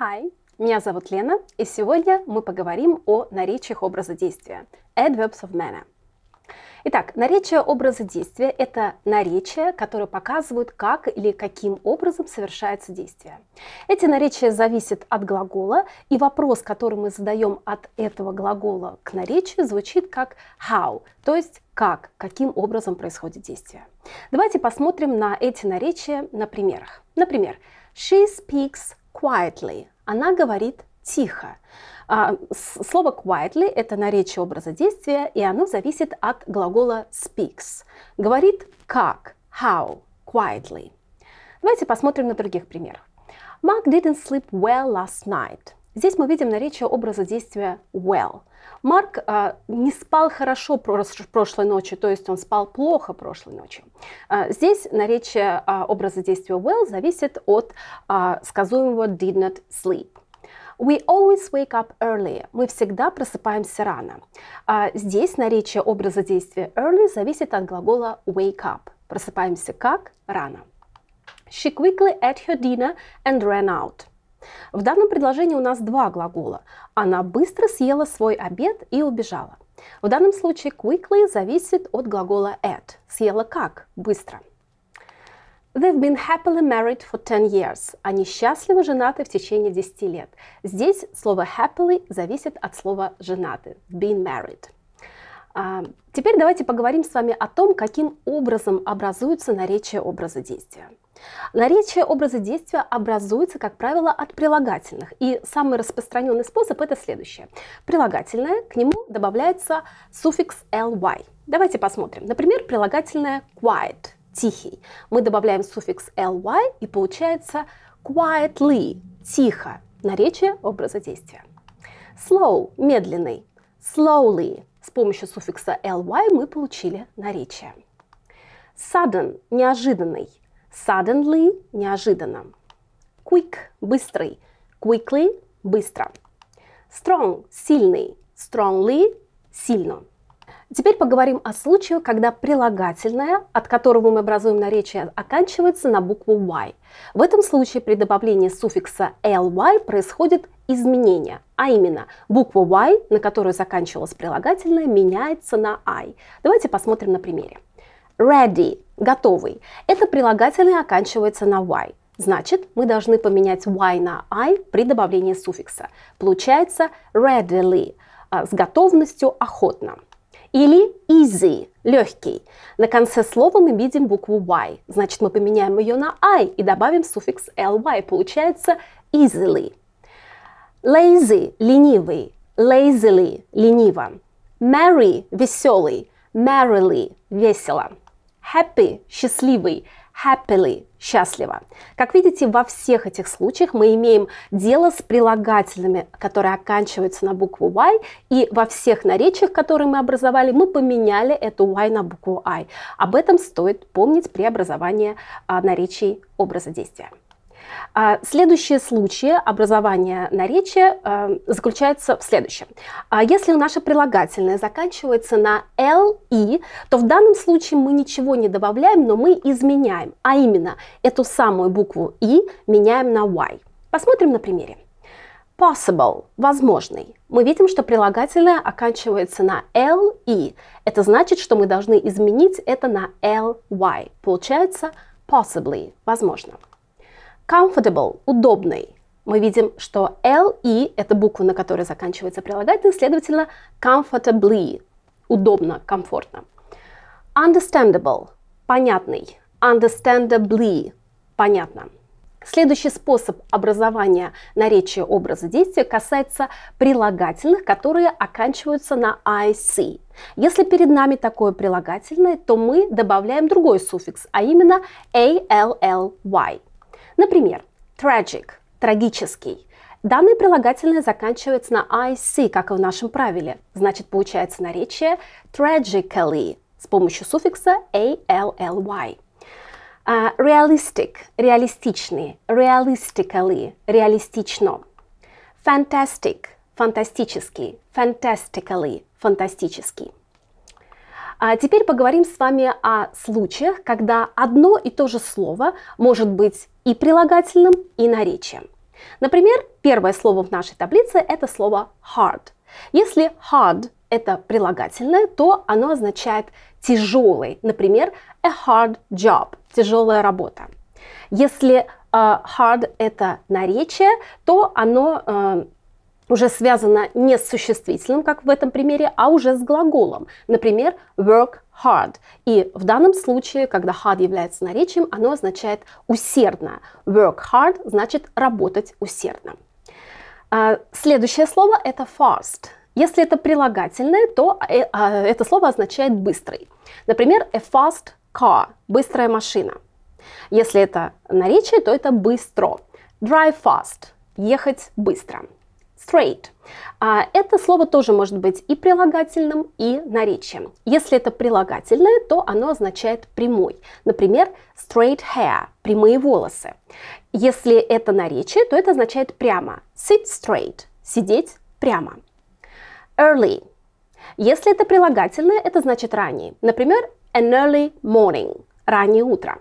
Hi, меня зовут Лена, и сегодня мы поговорим о наречиях образа действия Adverbs of Manner. Итак, наречия образа действия – это наречия, которые показывают, как или каким образом совершается действие. Эти наречия зависят от глагола, и вопрос, который мы задаем от этого глагола к наречию, звучит как how, то есть как, каким образом происходит действие. Давайте посмотрим на эти наречия на примерах. Например, she speaks quietly. Она говорит тихо. А, слово quietly – это наречие образа действия, и оно зависит от глагола speaks. Говорит как, how, quietly. Давайте посмотрим на других примеров. Mark didn't sleep well last night. Здесь мы видим наречие образа действия well. Марк а, не спал хорошо прошлой ночью, то есть он спал плохо прошлой ночью. А, здесь наречие а, образа действия well зависит от а, сказуемого did not sleep. We always wake up early. Мы всегда просыпаемся рано. А здесь наречие образа действия early зависит от глагола wake up. Просыпаемся как? Рано. She quickly ate her dinner and ran out. В данном предложении у нас два глагола. Она быстро съела свой обед и убежала. В данном случае quickly зависит от глагола at. Съела как? Быстро. They've been happily married for 10 years. Они счастливо женаты в течение 10 лет. Здесь слово happily зависит от слова женаты, been married. А, теперь давайте поговорим с вами о том, каким образом образуются наречия образа действия. Наречие образа действия образуется, как правило, от прилагательных. И самый распространенный способ это следующее. Прилагательное, к нему добавляется суффикс ly. Давайте посмотрим. Например, прилагательное quiet, тихий. Мы добавляем суффикс ly и получается quietly, тихо. Наречие образа действия. Slow, медленный. Slowly. С помощью суффикса ly мы получили наречие. Sudden, неожиданный Suddenly – неожиданно. Quick – быстрый. Quickly – быстро. Strong – сильный. Strongly – сильно. Теперь поговорим о случае, когда прилагательное, от которого мы образуем наречие, оканчивается на букву y. В этом случае при добавлении суффикса ly происходит изменение, а именно буква y, на которую заканчивалось прилагательное, меняется на i. Давайте посмотрим на примере. Ready готовый. Это прилагательное оканчивается на y. Значит, мы должны поменять y на i при добавлении суффикса. Получается readily, а, с готовностью охотно. Или easy, легкий. На конце слова мы видим букву y. Значит, мы поменяем ее на i и добавим суффикс ly. Получается easily. Lazy, ленивый. Lazily, лениво. Merry, веселый. Merrily, весело happy – счастливый, happily – счастливо. Как видите, во всех этих случаях мы имеем дело с прилагательными, которые оканчиваются на букву Y, и во всех наречиях, которые мы образовали, мы поменяли эту Y на букву I. Об этом стоит помнить при образовании а, наречий образа действия. А следующие случаи образования наречия э, заключаются в следующем. А если наше прилагательное заканчивается на «ли», то в данном случае мы ничего не добавляем, но мы изменяем, а именно эту самую букву «и» меняем на «y». Посмотрим на примере. Possible – возможный. Мы видим, что прилагательное оканчивается на «ли». Это значит, что мы должны изменить это на «ly». Получается possibly – возможно comfortable – удобный. мы видим, что и e это буква, на которой заканчивается прилагательное, следовательно, comfortably – удобно, комфортно. Understandable – понятный. Understandably – понятно. Следующий способ образования наречия образа действия касается прилагательных, которые оканчиваются на IC. Если перед нами такое прилагательное, то мы добавляем другой суффикс, а именно ALLY. Например, tragic – трагический. Данное прилагательное заканчивается на IC, как и в нашем правиле. Значит, получается наречие tragically с помощью суффикса ALLY. Uh, а, realistic – реалистичный, realistically – реалистично. Fantastic – фантастический, fantastically – фантастический. А теперь поговорим с вами о случаях, когда одно и то же слово может быть и прилагательным, и наречием. Например, первое слово в нашей таблице – это слово hard. Если hard – это прилагательное, то оно означает тяжелый. Например, a hard job – тяжелая работа. Если uh, hard – это наречие, то оно uh, уже связано не с существительным, как в этом примере, а уже с глаголом. Например, work hard. И в данном случае, когда hard является наречием, оно означает усердно. Work hard значит работать усердно. А, следующее слово это fast. Если это прилагательное, то э, а, это слово означает быстрый. Например, a fast car – быстрая машина. Если это наречие, то это быстро. Drive fast – ехать быстро straight. А это слово тоже может быть и прилагательным, и наречием. Если это прилагательное, то оно означает прямой. Например, straight hair – прямые волосы. Если это наречие, то это означает прямо. Sit straight – сидеть прямо. Early. Если это прилагательное, это значит ранний. Например, an early morning – раннее утро.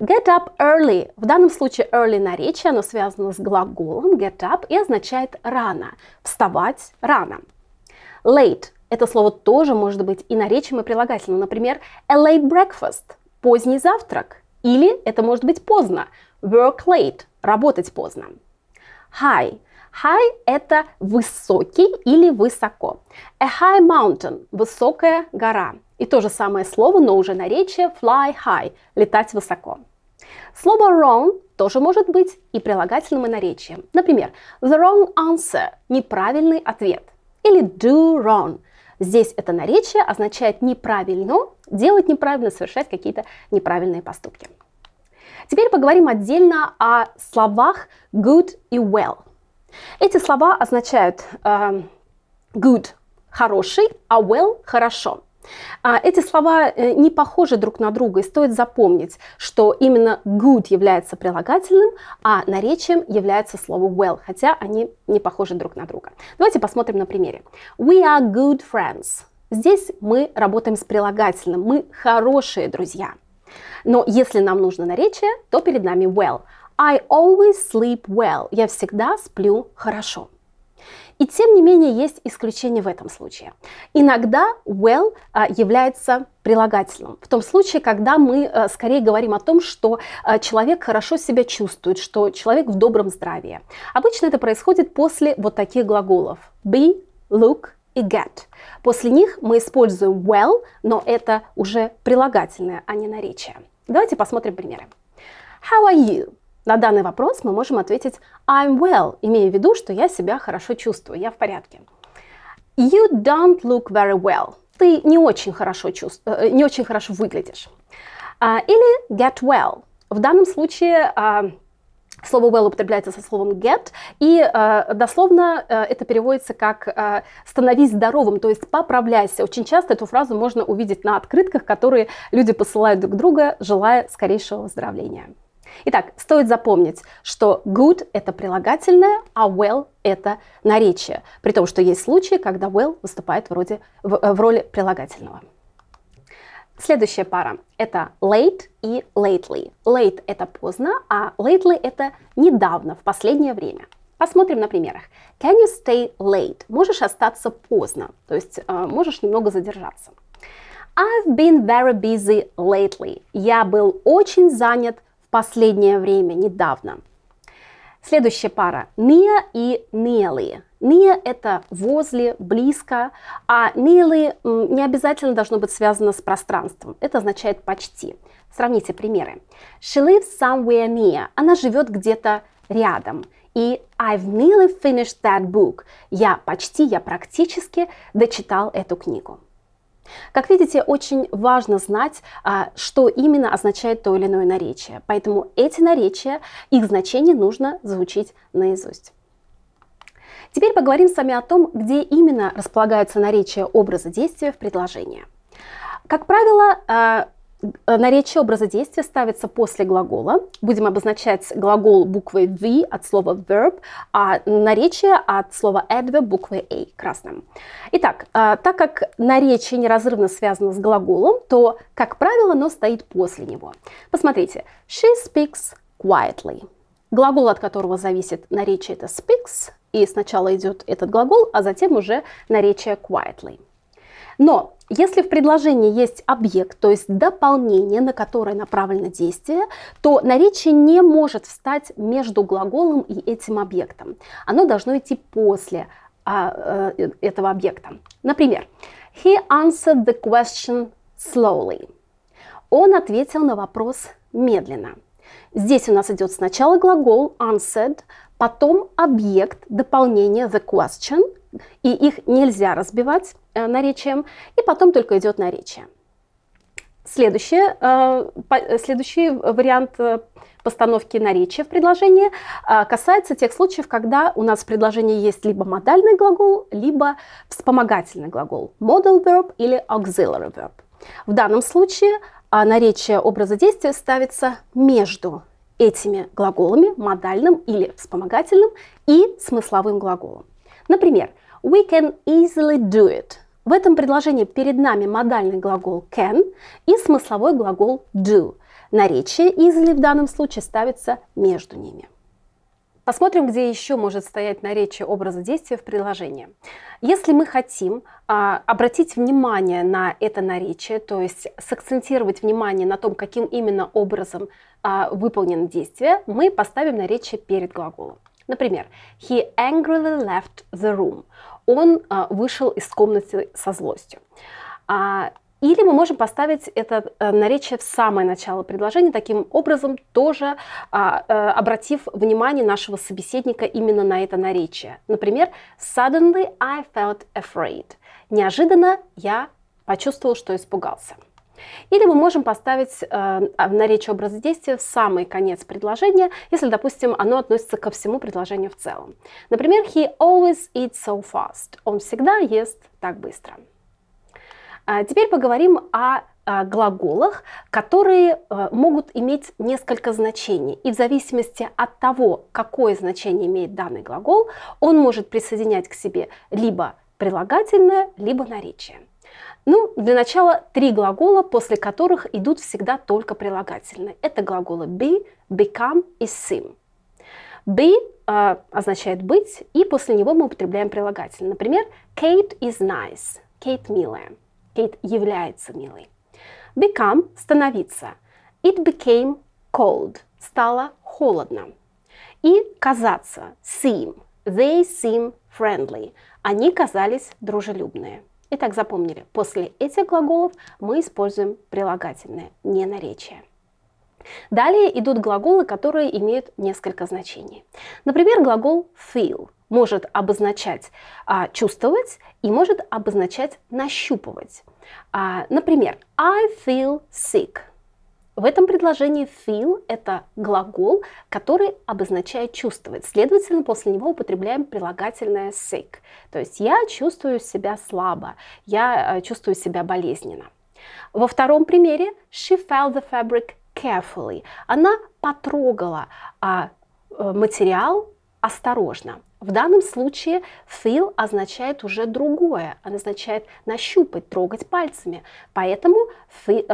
Get up early. В данном случае early наречие, оно связано с глаголом get up и означает рано, вставать рано. Late. Это слово тоже может быть и наречием, и прилагательным. Например, a late breakfast – поздний завтрак. Или это может быть поздно – work late – работать поздно. High. High – это высокий или высоко. A high mountain – высокая гора. И то же самое слово, но уже наречие fly high – летать высоко. Слово wrong тоже может быть и прилагательным, и наречием. Например, the wrong answer – неправильный ответ. Или do wrong – здесь это наречие означает неправильно, делать неправильно, совершать какие-то неправильные поступки. Теперь поговорим отдельно о словах good и well. Эти слова означают э, good – хороший, а well – хорошо. А эти слова э, не похожи друг на друга, и стоит запомнить, что именно good является прилагательным, а наречием является слово well, хотя они не похожи друг на друга. Давайте посмотрим на примере. We are good friends. Здесь мы работаем с прилагательным, мы хорошие друзья. Но если нам нужно наречие, то перед нами well. I always sleep well. Я всегда сплю хорошо. И тем не менее есть исключение в этом случае. Иногда well а, является прилагательным. В том случае, когда мы а, скорее говорим о том, что а, человек хорошо себя чувствует, что человек в добром здравии. Обычно это происходит после вот таких глаголов be, look и get. После них мы используем well, но это уже прилагательное, а не наречие. Давайте посмотрим примеры. How are you? На данный вопрос мы можем ответить I'm well, имея в виду, что я себя хорошо чувствую, я в порядке. You don't look very well. Ты не очень хорошо, чувств... Э, не очень хорошо выглядишь. А, или get well. В данном случае а, Слово well употребляется со словом get, и а, дословно это переводится как становись здоровым, то есть поправляйся. Очень часто эту фразу можно увидеть на открытках, которые люди посылают друг друга, желая скорейшего выздоровления. Итак, стоит запомнить, что good – это прилагательное, а well – это наречие, при том, что есть случаи, когда well выступает вроде, в, э, в роли прилагательного. Следующая пара – это late и lately. Late – это поздно, а lately – это недавно, в последнее время. Посмотрим на примерах. Can you stay late? Можешь остаться поздно, то есть э, можешь немного задержаться. I've been very busy lately. Я был очень занят последнее время, недавно. Следующая пара – неа и нелые. Неа – это возле, близко, а нелые не обязательно должно быть связано с пространством. Это означает «почти». Сравните примеры. She lives somewhere near. Она живет где-то рядом. И I've nearly finished that book. Я почти, я практически дочитал эту книгу. Как видите, очень важно знать, а, что именно означает то или иное наречие. Поэтому эти наречия, их значение нужно заучить наизусть. Теперь поговорим с вами о том, где именно располагаются наречия образа действия в предложении. Как правило, а, Э, наречие образа действия ставится после глагола. Будем обозначать глагол буквой V от слова verb, а наречие от слова adverb буквой A красным. Итак, э, так как наречие неразрывно связано с глаголом, то, как правило, оно стоит после него. Посмотрите. She speaks quietly. Глагол, от которого зависит наречие, это speaks, и сначала идет этот глагол, а затем уже наречие quietly. Но если в предложении есть объект, то есть дополнение, на которое направлено действие, то наречие не может встать между глаголом и этим объектом. Оно должно идти после а, э, этого объекта. Например, he answered the question slowly. Он ответил на вопрос медленно. Здесь у нас идет сначала глагол answered, потом объект дополнения the question, и их нельзя разбивать э, наречием, и потом только идет наречие. Следующее, э, э следующий вариант э, постановки наречия в предложении э, касается тех случаев, когда у нас в предложении есть либо модальный глагол, либо вспомогательный глагол, modal verb или auxiliary verb. В данном случае э, наречие образа действия ставится между этими глаголами, модальным или вспомогательным, и смысловым глаголом. Например, we can easily do it. В этом предложении перед нами модальный глагол can и смысловой глагол do. Наречие easily в данном случае ставится между ними. Посмотрим, где еще может стоять наречие образа действия в предложении. Если мы хотим а, обратить внимание на это наречие, то есть сакцентировать внимание на том, каким именно образом а, выполнено действие, мы поставим наречие перед глаголом. Например, he angrily left the room. Он а, вышел из комнаты со злостью. А, или мы можем поставить это э, наречие в самое начало предложения, таким образом тоже а, э, обратив внимание нашего собеседника именно на это наречие. Например, suddenly I felt afraid. Неожиданно я почувствовал, что испугался. Или мы можем поставить э, а, наречие образа действия в самый конец предложения, если, допустим, оно относится ко всему предложению в целом. Например, he always eats so fast. Он всегда ест так быстро. А, теперь поговорим о глаголах, которые э, могут иметь несколько значений. И в зависимости от того, какое значение имеет данный глагол, он может присоединять к себе либо прилагательное, либо наречие. Ну, для начала три глагола, после которых идут всегда только прилагательные. Это глаголы be, become и seem. Be э, означает быть, и после него мы употребляем прилагательное. Например, Kate is nice, Kate милая. It является, милый. Become – становиться. It became cold – стало холодно. И казаться – seem. They seem friendly. Они казались дружелюбные. Итак, запомнили, после этих глаголов мы используем прилагательное, не наречие. Далее идут глаголы, которые имеют несколько значений. Например, глагол feel может обозначать а, чувствовать и может обозначать нащупывать. А, например, I feel sick. В этом предложении feel – это глагол, который обозначает чувствовать. Следовательно, после него употребляем прилагательное sick. То есть я чувствую себя слабо, я э, чувствую себя болезненно. Во втором примере she felt the fabric carefully. Она потрогала а, э, материал осторожно. В данном случае feel означает уже другое, она означает нащупать, трогать пальцами. Поэтому feel,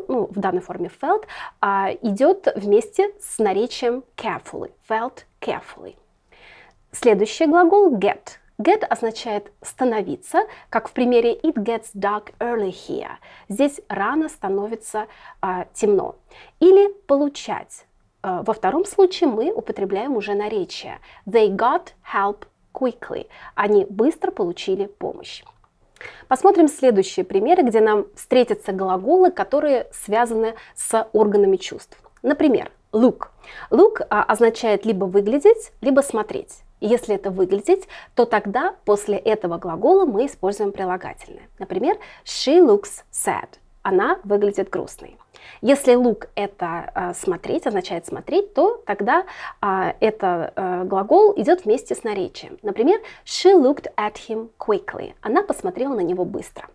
э, ну, в данной форме felt, а, идет вместе с наречием carefully, felt carefully. Следующий глагол get. Get означает становиться, как в примере It gets dark early here. Здесь рано становится а, темно. Или получать. А, во втором случае мы употребляем уже наречие. They got help quickly. Они быстро получили помощь. Посмотрим следующие примеры, где нам встретятся глаголы, которые связаны с органами чувств. Например, look. Look а, означает либо выглядеть, либо смотреть. Если это выглядеть, то тогда после этого глагола мы используем прилагательное. Например, she looks sad. Она выглядит грустной. Если look это а, смотреть, означает смотреть, то тогда а, это э, глагол идет вместе с наречием. Например, she looked at him quickly. Она посмотрела на него быстро.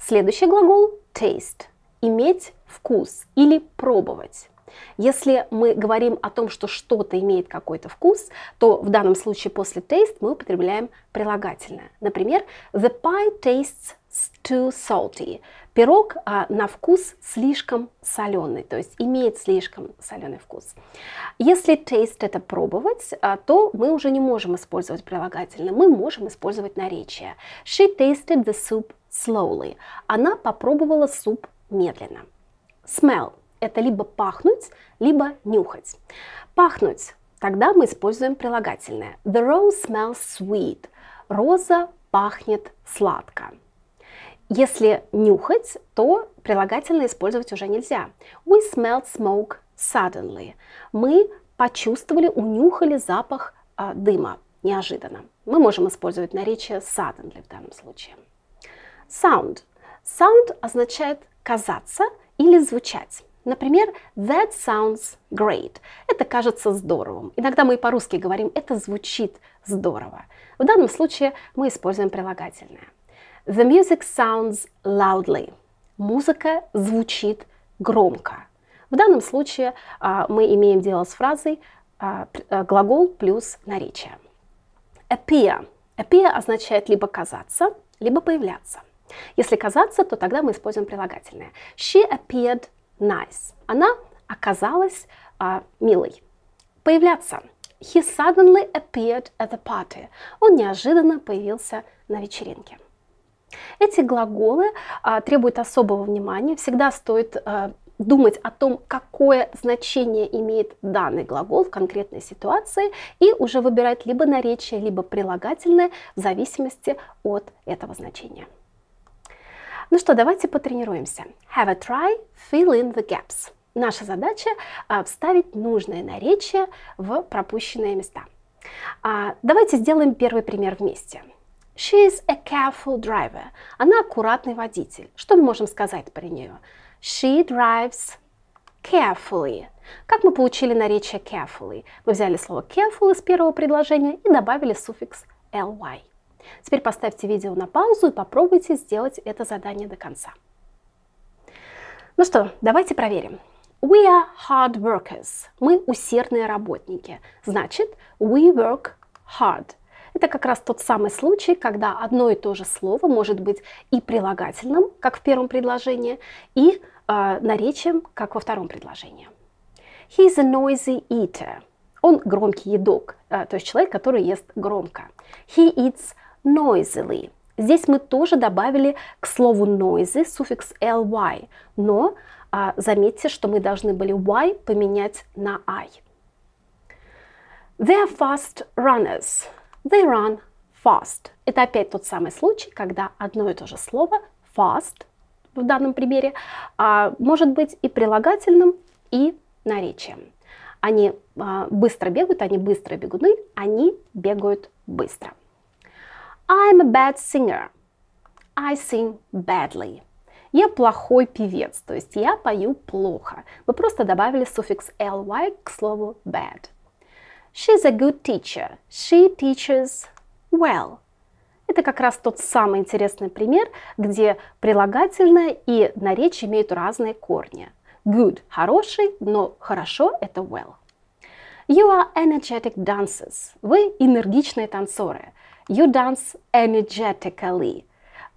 Следующий глагол taste – иметь вкус или пробовать. Если мы говорим о том, что что-то имеет какой-то вкус, то в данном случае после taste мы употребляем прилагательное. Например, the pie tastes too salty пирог а, на вкус слишком соленый, то есть имеет слишком соленый вкус. Если taste это пробовать, а, то мы уже не можем использовать прилагательное, мы можем использовать наречие. She tasted the soup slowly. Она попробовала суп медленно. Smell – это либо пахнуть, либо нюхать. Пахнуть – тогда мы используем прилагательное. The rose smells sweet. Роза пахнет сладко. Если нюхать, то прилагательное использовать уже нельзя. We smelled smoke suddenly. Мы почувствовали, унюхали запах э, дыма неожиданно. Мы можем использовать наречие suddenly в данном случае. Sound. Sound означает казаться или звучать. Например, that sounds great. Это кажется здорово. Иногда мы и по-русски говорим, это звучит здорово. В данном случае мы используем прилагательное. The music sounds loudly. Музыка звучит громко. В данном случае а, мы имеем дело с фразой а, а, глагол плюс наречие. Appear. Appear означает либо казаться, либо появляться. Если казаться, то тогда мы используем прилагательное. She appeared nice. Она оказалась а, милой. Появляться. He suddenly appeared at the party. Он неожиданно появился на вечеринке. Эти глаголы а, требуют особого внимания. Всегда стоит а, думать о том, какое значение имеет данный глагол в конкретной ситуации, и уже выбирать либо наречие, либо прилагательное в зависимости от этого значения. Ну что, давайте потренируемся. Have a try, fill in the gaps. Наша задача а, вставить нужное наречие в пропущенные места. А, давайте сделаем первый пример вместе. She is a careful driver. Она аккуратный водитель. Что мы можем сказать про нее? She drives carefully. Как мы получили наречие carefully? Мы взяли слово careful из первого предложения и добавили суффикс ly. Теперь поставьте видео на паузу и попробуйте сделать это задание до конца. Ну что, давайте проверим. We are hard workers. Мы усердные работники. Значит, we work hard. Это как раз тот самый случай, когда одно и то же слово может быть и прилагательным, как в первом предложении, и э, наречием, как во втором предложении. He is a noisy eater. Он громкий едок, э, то есть человек, который ест громко. He eats noisily. Здесь мы тоже добавили к слову noisy суффикс ly, но а, заметьте, что мы должны были y поменять на i. They are fast runners. They run fast. Это опять тот самый случай, когда одно и то же слово fast в данном примере а, может быть и прилагательным, и наречием. Они а, быстро бегают, они быстро бегуны, ну они бегают быстро. I'm a bad singer. I sing badly. Я плохой певец, то есть я пою плохо. Мы просто добавили суффикс ly к слову bad. She's a good teacher. She teaches well. Это как раз тот самый интересный пример, где прилагательное и наречие имеют разные корни. Good – хороший, но хорошо – это well. You are energetic dancers. Вы энергичные танцоры. You dance energetically.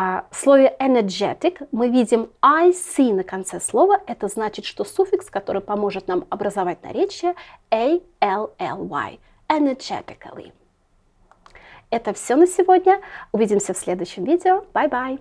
А, в слове energetic мы видим i IC на конце слова. Это значит, что суффикс, который поможет нам образовать наречие, a l l y. energetically. Это все на сегодня. Увидимся в следующем видео. Bye-bye!